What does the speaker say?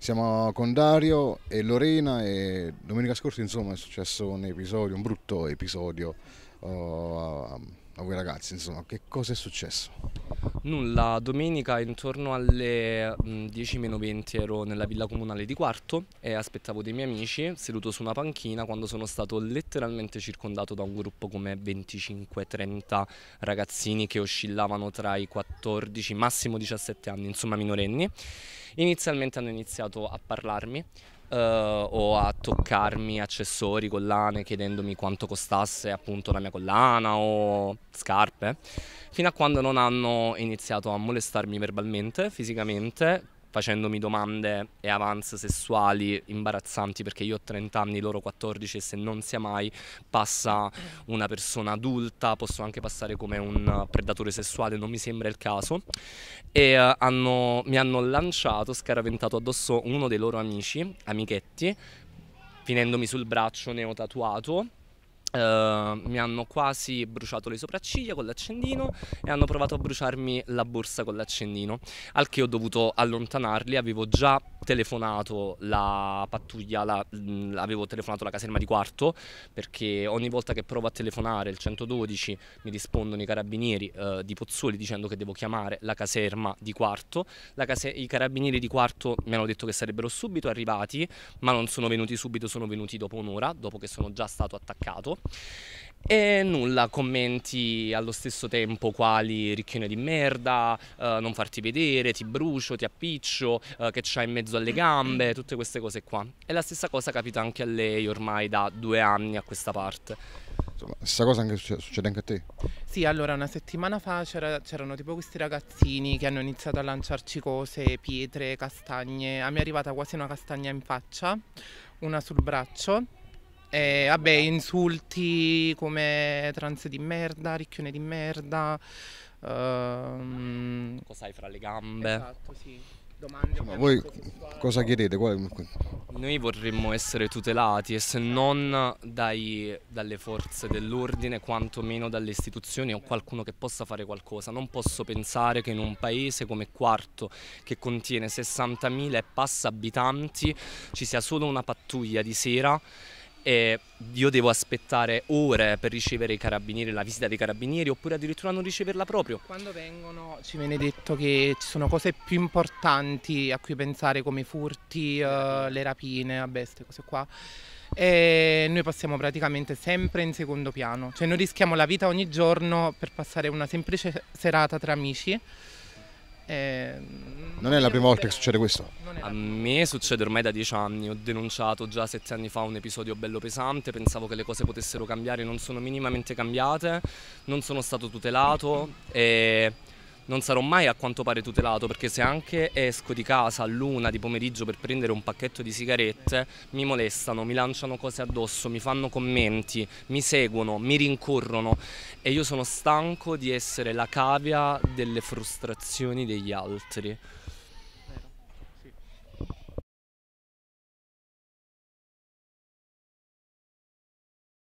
Siamo con Dario e Lorena e domenica scorsa insomma è successo un episodio, un brutto episodio uh, a voi ragazzi, insomma, che cosa è successo? Nulla, domenica intorno alle 10-20 mm, ero nella villa comunale di Quarto e aspettavo dei miei amici seduto su una panchina quando sono stato letteralmente circondato da un gruppo come 25-30 ragazzini che oscillavano tra i 14 massimo 17 anni, insomma minorenni. Inizialmente hanno iniziato a parlarmi, uh, o a toccarmi accessori, collane, chiedendomi quanto costasse appunto la mia collana o scarpe, fino a quando non hanno iniziato a molestarmi verbalmente, fisicamente, facendomi domande e avance sessuali imbarazzanti perché io ho 30 anni, loro 14 e se non sia mai passa una persona adulta, posso anche passare come un predatore sessuale, non mi sembra il caso. E eh, hanno, mi hanno lanciato, scaraventato addosso uno dei loro amici, amichetti, finendomi sul braccio ne ho tatuato Uh, mi hanno quasi bruciato le sopracciglia con l'accendino e hanno provato a bruciarmi la borsa con l'accendino, al che ho dovuto allontanarli, avevo già telefonato la pattuglia, la, mh, avevo telefonato la caserma di quarto perché ogni volta che provo a telefonare il 112 mi rispondono i carabinieri uh, di Pozzuoli dicendo che devo chiamare la caserma di quarto, case i carabinieri di quarto mi hanno detto che sarebbero subito arrivati ma non sono venuti subito, sono venuti dopo un'ora, dopo che sono già stato attaccato e nulla, commenti allo stesso tempo quali ricchione di merda, eh, non farti vedere, ti brucio, ti appiccio, eh, che c'hai in mezzo alle gambe, tutte queste cose qua. E la stessa cosa capita anche a lei ormai da due anni a questa parte. Insomma, stessa cosa anche succede, succede, anche a te? Sì, allora una settimana fa c'era, c'erano tipo questi ragazzini che hanno iniziato a lanciarci cose, pietre, castagne. A me è arrivata quasi una castagna in faccia, una sul braccio eh, vabbè, insulti come trans di merda, ricchione di merda. Ehm... Cosa hai fra le gambe? Esatto, sì. Domande Ma voi cosa chiedete? Qual... Noi vorremmo essere tutelati e se non dai, dalle forze dell'ordine, quantomeno dalle istituzioni o qualcuno che possa fare qualcosa. Non posso pensare che in un paese come Quarto, che contiene 60.000 e passa abitanti, ci sia solo una pattuglia di sera e io devo aspettare ore per ricevere i carabinieri, la visita dei carabinieri oppure addirittura non riceverla proprio. Quando vengono ci viene detto che ci sono cose più importanti a cui pensare come i furti, uh, le rapine, vabbè, queste cose qua. E noi passiamo praticamente sempre in secondo piano, cioè noi rischiamo la vita ogni giorno per passare una semplice serata tra amici Ehm, non è la prima volta che succede questo. A me succede ormai da dieci anni, ho denunciato già sette anni fa un episodio bello pesante, pensavo che le cose potessero cambiare, non sono minimamente cambiate, non sono stato tutelato e non sarò mai a quanto pare tutelato perché se anche esco di casa a luna di pomeriggio per prendere un pacchetto di sigarette mi molestano, mi lanciano cose addosso, mi fanno commenti, mi seguono, mi rincorrono e io sono stanco di essere la cavia delle frustrazioni degli altri.